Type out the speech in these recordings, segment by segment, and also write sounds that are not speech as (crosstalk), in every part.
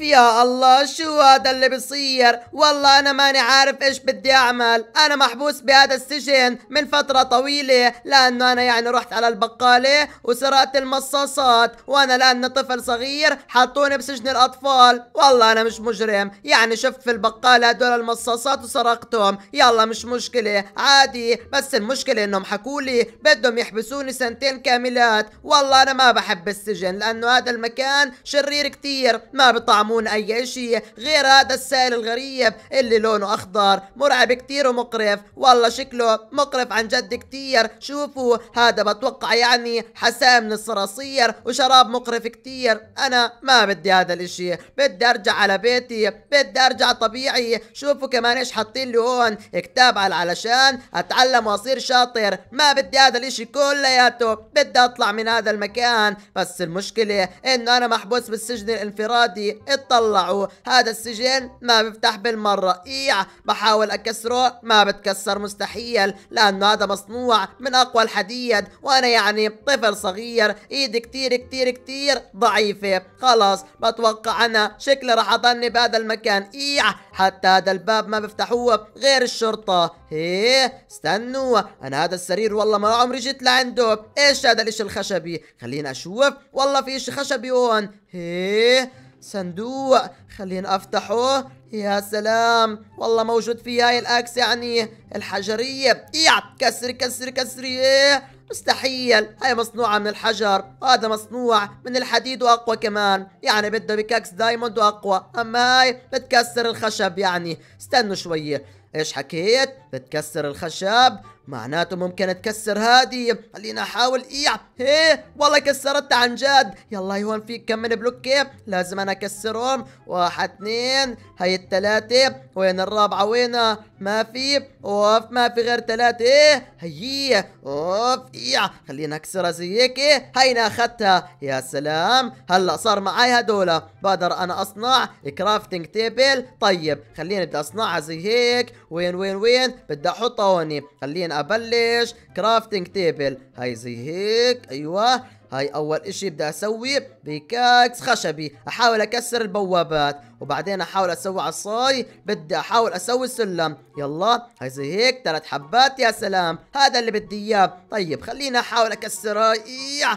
يا الله شو هذا اللي بصير والله انا ماني عارف ايش بدي اعمل انا محبوس بهذا السجن من فترة طويلة لانه انا يعني رحت على البقالة وسرقت المصاصات وانا لاني طفل صغير حطوني بسجن الاطفال والله انا مش مجرم يعني شفت في البقالة هدول المصاصات وسرقتهم يلا مش مشكلة عادي بس المشكلة انهم حكولي بدهم يحبسوني سنتين كاملات والله انا ما بحب السجن لانه هذا المكان شرير كتير ما بطعم يطعمون أي شيء غير هذا السائل الغريب اللي لونه أخضر مرعب كتير ومقرف والله شكله مقرف عن جد كتير شوفوا هذا بتوقع يعني حسام من الصراصير وشراب مقرف كتير أنا ما بدي هذا الإشي بدي أرجع على بيتي بدي أرجع طبيعي شوفوا كمان إيش حاطين لي هون كتاب على علشان أتعلم وأصير شاطر ما بدي هذا الإشي كلياته بدي أطلع من هذا المكان بس المشكلة إنه أنا محبوس بالسجن الانفرادي اطلعوا هذا السجن ما بفتح بالمرة إيع بحاول أكسره ما بتكسر مستحيل لأنه هذا مصنوع من أقوى الحديد وأنا يعني طفل صغير إيدي كتير كتير كتير ضعيفة خلاص بتوقع أنا شكلي راح أضلني بهذا المكان إيع حتى هذا الباب ما بفتحوه غير الشرطة هيه استنوا أنا هذا السرير والله ما عمري جيت لعنده إيش هذا الإشي الخشبي خلينا أشوف والله في إشي خشبي هون هيه صندوق خلينا افتحه يا سلام والله موجود في هاي الاكس يعني الحجرية يا كسري كسري كسري إيه، مستحيل هاي مصنوعة من الحجر وهذا مصنوع من الحديد وأقوى كمان يعني بده بكاكس دايموند وأقوى أما هاي بتكسر الخشب يعني استنوا شوية ايش حكيت بتكسر الخشب معناته ممكن تكسر هذه خلينا احاول ايع ايه والله كسرتها عن جد يلا هون في كم من بلوك لازم انا اكسرهم واحد اثنين هي الثلاثة وين الرابعة وين ما في اوف ما في غير ثلاثة ايه هي اوف ايع خلينا اكسرها زي هيك ايه هينا اخذتها يا سلام هلا صار معي هدول بقدر انا اصنع كرافتنج تيبل طيب خليني بدي اصنعها زي هيك وين وين وين بدي احطها هوني خلينا ابلش كرافتنج تيبل هاي زي هيك ايوه هاي اول اشي بدي اسوي بيكاكس خشبي احاول اكسر البوابات وبعدين احاول اسوي عصاي بدي احاول اسوي سلم يلا هاي زي هيك ثلاث حبات يا سلام هذا اللي بدي اياه طيب خلينا احاول اكسرها يع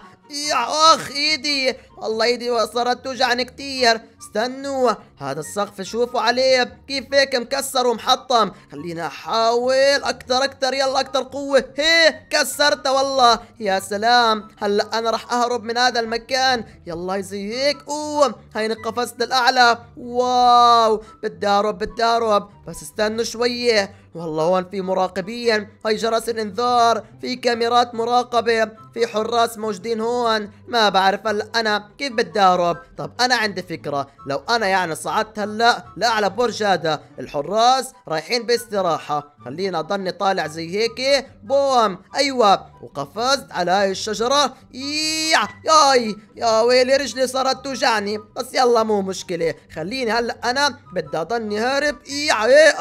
يع اخ ايدي الله يدي صارت توجعني كتير استنوا هذا السقف شوفوا عليه كيف هيك مكسر ومحطم خلينا احاول اكثر اكثر يلا اكثر قوه هي كسرته والله يا سلام هلا انا راح اهرب من هذا المكان يلا زي هيك اوه هيني قفزت للاعلى واو بدي اهرب بدي اهرب بس استنوا شويه والله هون في مراقبين هاي جرس الانذار في كاميرات مراقبة في حراس موجودين هون ما بعرف هلا انا كيف بدي اهرب؟ طب انا عندي فكره لو انا يعني صعدت هلا لاعلى برج هذا الحراس رايحين باستراحه خلينا اضلني طالع زي هيك بوم ايوه وقفزت على هاي الشجره ييع ياي يا ويلي رجلي صارت توجعني بس يلا مو مشكله خليني هلا انا بدي اضلني هارب يا إيه.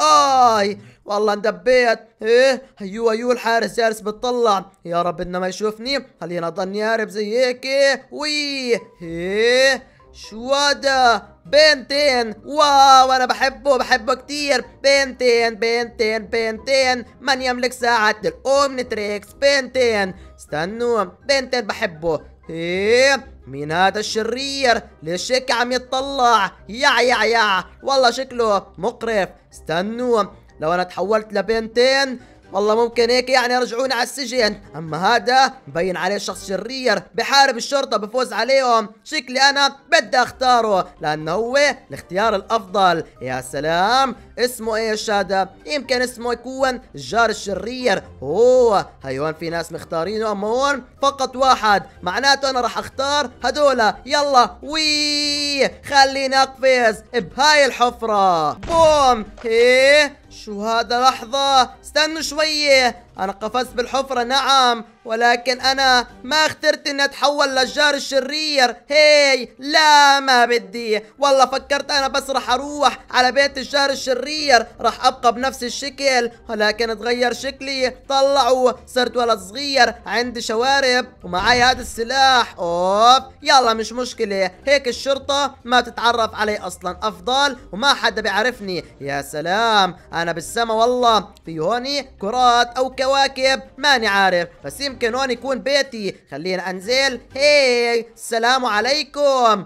اي والله اندبيت ايه ايوه ايوه الحارس جالس بتطلع يا رب انه ما يشوفني خلينا اضلني هارب زي هيك ويه ايه شو هذا بنتين واو انا بحبه بحبه كتير بنتين بنتين بنتين من يملك ساعة الاومنتريكس بنتين استنوا بنتين بحبه ايه مين هذا الشرير ليش هيك عم يتطلع يع يع يع والله شكله مقرف استنوا لو انا تحولت لبنتين والله ممكن هيك يعني يرجعوني على السجن اما هذا مبين عليه شخص شرير بحارب الشرطه بفوز عليهم شكلي انا بدي اختاره لانه هو الاختيار الافضل يا سلام اسمه ايش هذا يمكن اسمه يكون الجار الشرير اوه هيون في ناس مختارينه اما هون فقط واحد معناته انا راح اختار هدول يلا وي خليني اقفز بهاي الحفره بوم ايه شو هذا لحظة استنوا شوية أنا قفزت بالحفرة نعم ولكن أنا ما اخترت إني أتحول للجار الشرير هي لا ما بدي والله فكرت أنا بس رح أروح على بيت الجار الشرير رح أبقى بنفس الشكل ولكن تغير شكلي طلعوا صرت ولد صغير عندي شوارب ومعي هذا السلاح أوف يلا مش مشكلة هيك الشرطة ما تتعرف علي أصلا أفضل وما حدا بيعرفني يا سلام أنا بالسما والله في هوني كرات أو كرات الكواكب ماني عارف بس يمكن هون يكون بيتي خلينا انزل هي السلام عليكم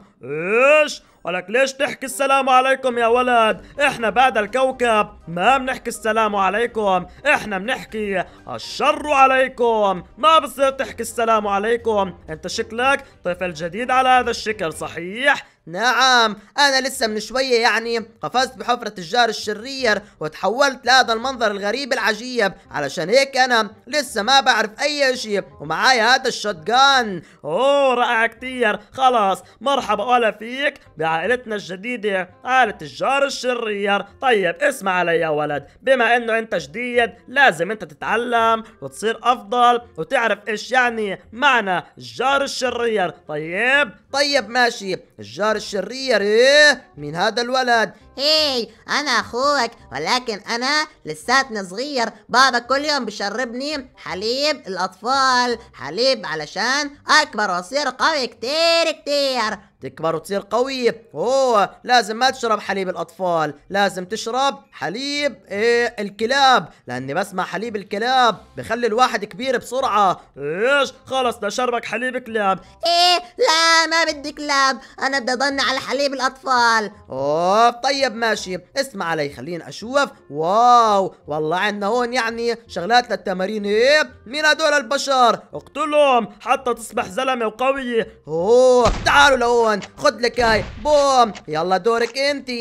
ايش ولك ليش تحكي السلام عليكم يا ولد احنا بعد الكوكب ما بنحكي السلام عليكم احنا بنحكي الشر عليكم ما بصير تحكي السلام عليكم انت شكلك طفل جديد على هذا الشكل صحيح نعم أنا لسه من شوية يعني قفزت بحفرة الجار الشرير وتحولت لهذا المنظر الغريب العجيب علشان هيك أنا لسه ما بعرف أي شيء ومعاي هذا الشوتجان أوه رائع كتير خلاص مرحبا ولا فيك بعائلتنا الجديدة عائلة الجار الشرير طيب اسمع علي يا ولد بما إنه أنت جديد لازم أنت تتعلم وتصير أفضل وتعرف إيش يعني معنى الجار الشرير طيب طيب ماشي الجار الشرير إيه؟ من هذا الولد هي انا اخوك ولكن انا لساتني صغير بابا كل يوم بشربني حليب الاطفال حليب علشان اكبر واصير قوي كتير كتير تكبر وتصير قوي هو لازم ما تشرب حليب الاطفال لازم تشرب حليب إيه الكلاب لاني بسمع حليب الكلاب بخلي الواحد كبير بسرعه ايش خلص شربك حليب كلاب ايه لا ما بدي كلاب انا بدي اضلني على حليب الاطفال اوه طيب طيب ماشي اسمع علي خليني اشوف واو والله عندنا هون يعني شغلات للتمارين ايه مين هدول البشر اقتلهم حتى تصبح زلمه وقوي اوه تعالوا لهون خد لك هاي بوم يلا دورك انت ايه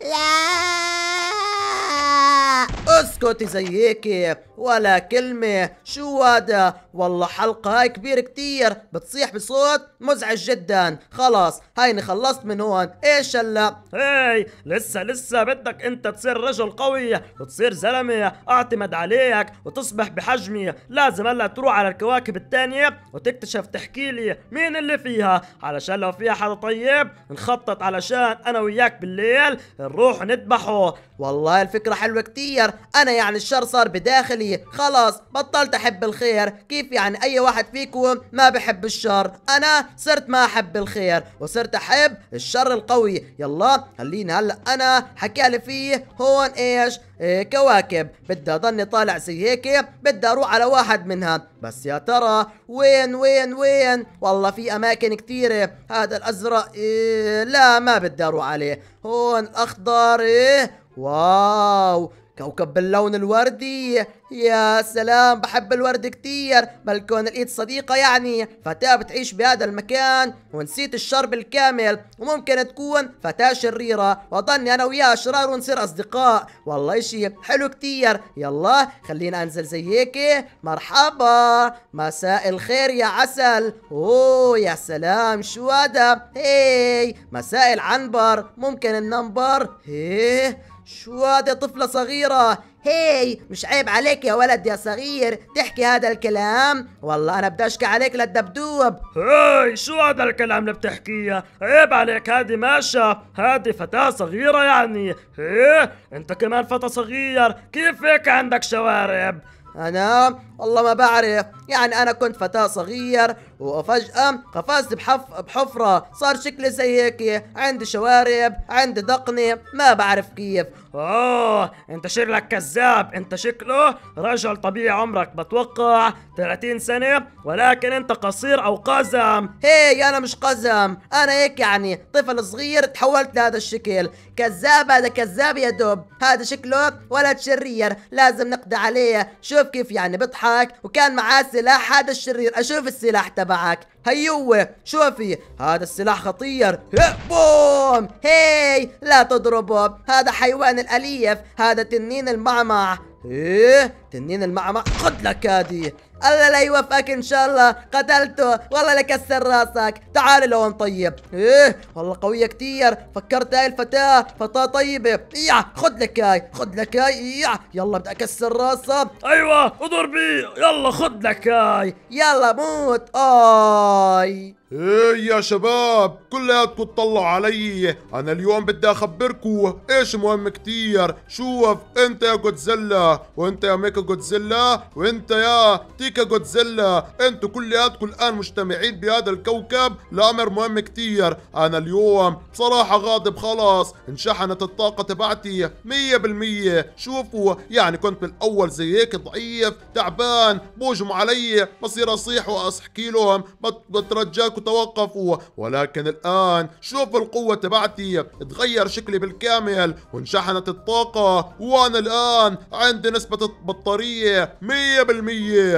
لا اسكتي زي هيك ولا كلمة شو هذا والله حلقة هاي كبيرة كتير بتصيح بصوت مزعج جدا خلاص هيني خلصت من هون ايش هلا هاي لسه لسه بدك انت تصير رجل قوي وتصير زلمة اعتمد عليك وتصبح بحجمي لازم هلا تروح على الكواكب التانية وتكتشف تحكي لي مين اللي فيها علشان لو فيها حدا طيب نخطط علشان انا وياك بالليل نروح نذبحه والله الفكرة حلوة كتير كتير انا يعني الشر صار بداخلي خلاص بطلت احب الخير كيف يعني اي واحد فيكم ما بحب الشر انا صرت ما احب الخير وصرت احب الشر القوي يلا خليني هلا انا حكالي فيه هون ايش إيه كواكب بدي اضلني طالع زي هيك بدي اروح على واحد منها بس يا ترى وين وين وين والله في اماكن كثيره هذا الازرق إيه لا ما بدي اروح عليه هون اخضر إيه واو كوكب باللون الوردي يا سلام بحب الورد كتير بلكون لقيت صديقة يعني فتاة بتعيش بهذا المكان ونسيت الشر بالكامل وممكن تكون فتاة شريرة وظني أنا وياها شرار ونصير أصدقاء والله إشي حلو كتير يلا خلينا أنزل زي هيك مرحبا مساء الخير يا عسل أوه يا سلام شو هذا هي مساء العنبر ممكن النمبر هيه شو هذا طفلة صغيرة هي مش عيب عليك يا ولد يا صغير تحكي هذا الكلام والله انا بدي اشكي عليك للدبدوب هاي شو هذا الكلام اللي بتحكيه عيب عليك هذه ماشا هذه فتاة صغيرة يعني هي إيه، انت كمان فتى صغير كيف هيك عندك شوارب أنا والله ما بعرف يعني أنا كنت فتاة صغير وفجأة قفزت بحف بحفرة صار شكلي زي هيك عندي شوارب عندي دقني ما بعرف كيف اوه انت شكلك كذاب انت شكله رجل طبيعي عمرك بتوقع 30 سنة ولكن انت قصير او قزم هي انا مش قزم انا هيك يعني طفل صغير تحولت لهذا الشكل كذاب هذا كذاب يا دب هذا شكله ولد شرير لازم نقضي عليه شوف كيف يعني بضحك وكان معاه سلاح هذا الشرير اشوف السلاح تبعك هيو شوفي هذا السلاح خطير بوم هاي لا تضربه هذا حيوان الأليف هذا تنين المعمع ايه تنين المعمع خد لك هذه الله لا يوفقك ان شاء الله قتلته والله لكسر راسك تعال لهون طيب ايه والله قويه كتير فكرت هاي الفتاه فتاه طيبه يا خذ لك هاي خذ لك هاي يا يلا بدي اكسر راسها ايوه اضربي يلا خذ لك هاي يلا موت اي ايه يا شباب كلياتكم تطلعوا علي انا اليوم بدي اخبركم ايش مهم كتير شوف انت يا جودزيلا وانت يا ميكا جودزيلا وانت يا تيكا جودزيلا انتوا كلياتكم الان مجتمعين بهذا الكوكب لامر مهم كتير انا اليوم بصراحة غاضب خلاص انشحنت الطاقة تبعتي مية بالمية شوفوا يعني كنت بالاول زي هيك ضعيف تعبان بوجم علي بصير اصيح واصحكي لهم بترجاكم توقفوا ولكن الآن شوف القوة تبعتي تغير شكلي بالكامل وانشحنت الطاقة وأنا الآن عندي نسبة البطارية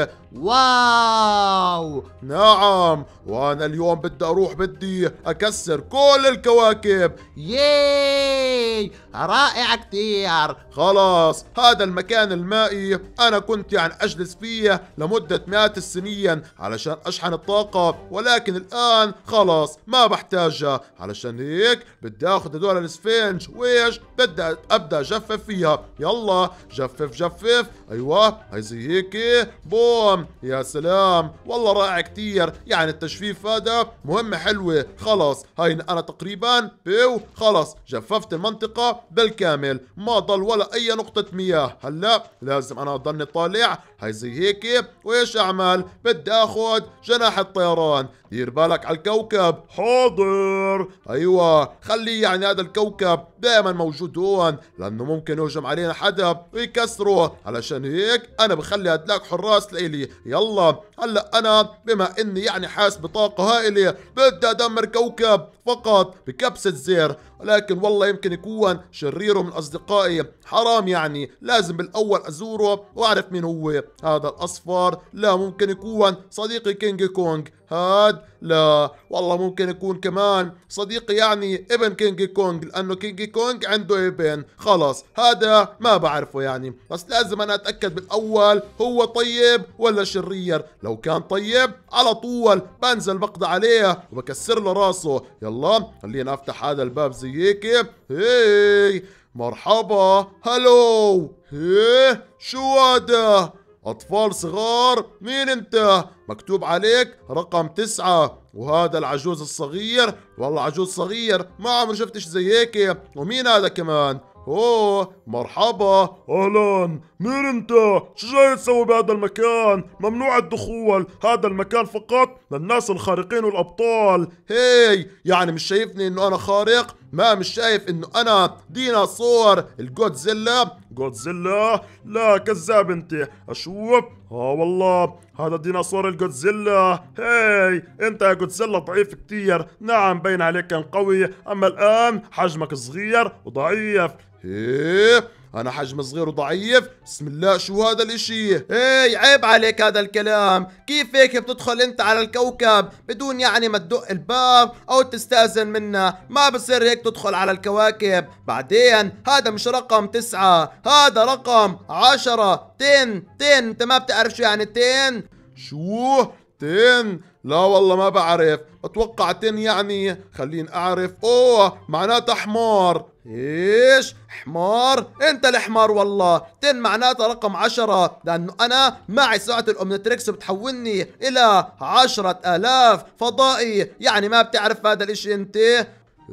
100% واو نعم وانا اليوم بدي اروح بدي اكسر كل الكواكب ياي رائع كتير خلاص هذا المكان المائي انا كنت يعني اجلس فيه لمدة مئات السنين علشان اشحن الطاقة ولكن الان خلاص ما بحتاجها علشان هيك بدي اخذ هدول الاسفنج وايش بدي ابدا اجفف فيها يلا جفف جفف ايوه هاي زي هيك بوم يا سلام والله رائع كتير يعني التجفيف هذا مهمة حلوة خلص هاي انا تقريبا بيو خلص جففت المنطقة بالكامل ما ضل ولا اي نقطة مياه هلا لازم انا اضلني طالع هاي زي هيك وايش اعمل بدي اخذ جناح الطيران دير بالك على الكوكب حاضر ايوه خليه يعني هذا الكوكب دائما موجود هون لانه ممكن يهجم علينا حدا ويكسره علشان هيك انا بخلي هدلاك حراس لإلي يلا هلا انا بما اني يعني حاس بطاقه هائله بدي ادمر كوكب فقط بكبسه زر ولكن والله يمكن يكون شريره من أصدقائي حرام يعني لازم بالأول أزوره وأعرف مين هو هذا الأصفر لا ممكن يكون صديقي كينج كونج هاد لا والله ممكن يكون كمان صديقي يعني ابن كينج كونج لانه كينج كونج عنده ابن خلص هذا ما بعرفه يعني بس لازم انا اتاكد بالاول هو طيب ولا شرير لو كان طيب على طول بنزل بقضي عليه وبكسر له راسه يلا خلينا افتح هذا الباب زي هيك هي مرحبا هلو هي شو هذا أطفال صغار مين أنت؟ مكتوب عليك رقم تسعة وهذا العجوز الصغير والله عجوز صغير ما عمري شفتش زي هيك ومين هذا كمان؟ اوه مرحبا اهلا مين انت شو جاي تسوي بهذا المكان ممنوع الدخول هذا المكان فقط للناس الخارقين والابطال هي يعني مش شايفني انه انا خارق ما مش شايف انه انا ديناصور الجودزيلا جودزيلا لا كذاب انت اشوف اه والله هذا ديناصور الجودزيلا هاي انت يا جودزيلا ضعيف كتير نعم بين عليك كان قوي اما الان حجمك صغير وضعيف هيه انا حجم صغير وضعيف بسم الله شو هذا الاشي اي عيب عليك هذا الكلام كيف هيك بتدخل انت على الكوكب بدون يعني ما تدق الباب او تستأذن منا ما بصير هيك تدخل على الكواكب بعدين هذا مش رقم تسعة هذا رقم عشرة تن تن انت ما بتعرف شو يعني تن شو تن لا والله ما بعرف اتوقع تن يعني خليني اعرف اوه معناتها حمار ايش حمار انت الحمار والله تن معناتها رقم عشرة لانه انا معي ساعة الامنتريكس بتحولني الى عشرة الاف فضائي يعني ما بتعرف هذا الاشي انت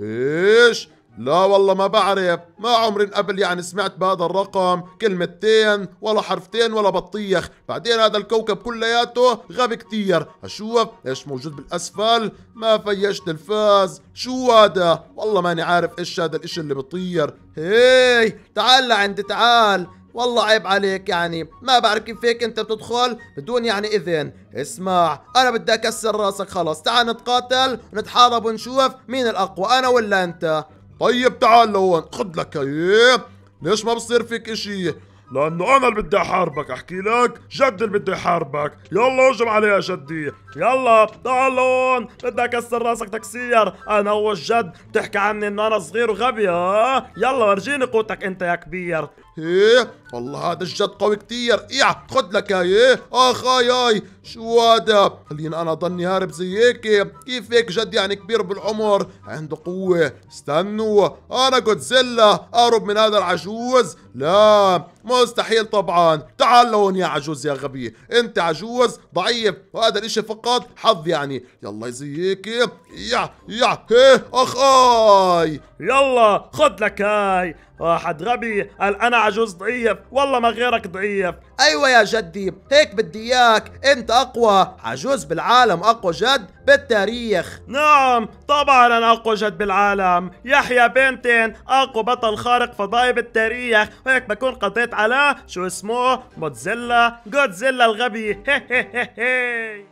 ايش لا والله ما بعرف ما عمري قبل يعني سمعت بهذا الرقم كلمتين ولا حرفتين ولا بطيخ بعدين هذا الكوكب كلياته غبي كتير اشوف ايش موجود بالاسفل ما فيش تلفاز شو هذا والله ماني عارف ايش هذا الاشي اللي بطير هي تعال لعندي تعال والله عيب عليك يعني ما بعرف كيف هيك انت بتدخل بدون يعني اذن اسمع انا بدي اكسر راسك خلص تعال نتقاتل نتحارب ونشوف مين الاقوى انا ولا انت طيب تعال لهون خد لك ايه ليش ما بصير فيك اشي لانه انا اللي بدي احاربك احكي لك جد اللي بدي احاربك يلا هجم علي يا جدي يلا تعال لهون بدي اكسر راسك تكسير انا هو الجد بتحكي عني انه انا صغير وغبي ها يلا ورجيني قوتك انت يا كبير ايه والله هذا الجد قوي كتير ايه خد لك هاي ايه اخ هاي هاي شو هذا خليني انا ضلني هارب زي هيك كيف هيك جد يعني كبير بالعمر عنده قوة استنوا انا جودزيلا اهرب من هذا العجوز لا مستحيل طبعا تعال لهون يا عجوز يا غبي انت عجوز ضعيف وهذا الاشي فقط حظ يعني يلا زي هيك يا يا ايه اخ اي يلا خد لك هاي واحد غبي قال انا عجوز ضعيف والله ما غيرك ضعيف ايوه يا جدي هيك بدي اياك انت اقوى عجوز بالعالم اقوى جد بالتاريخ نعم طبعا انا اقوى جد بالعالم يحيى بنتين اقوى بطل خارق فضائي بالتاريخ وهيك بكون قضيت على شو اسمه موتزيلا جودزيلا الغبي (laughs) هي هي هي هي.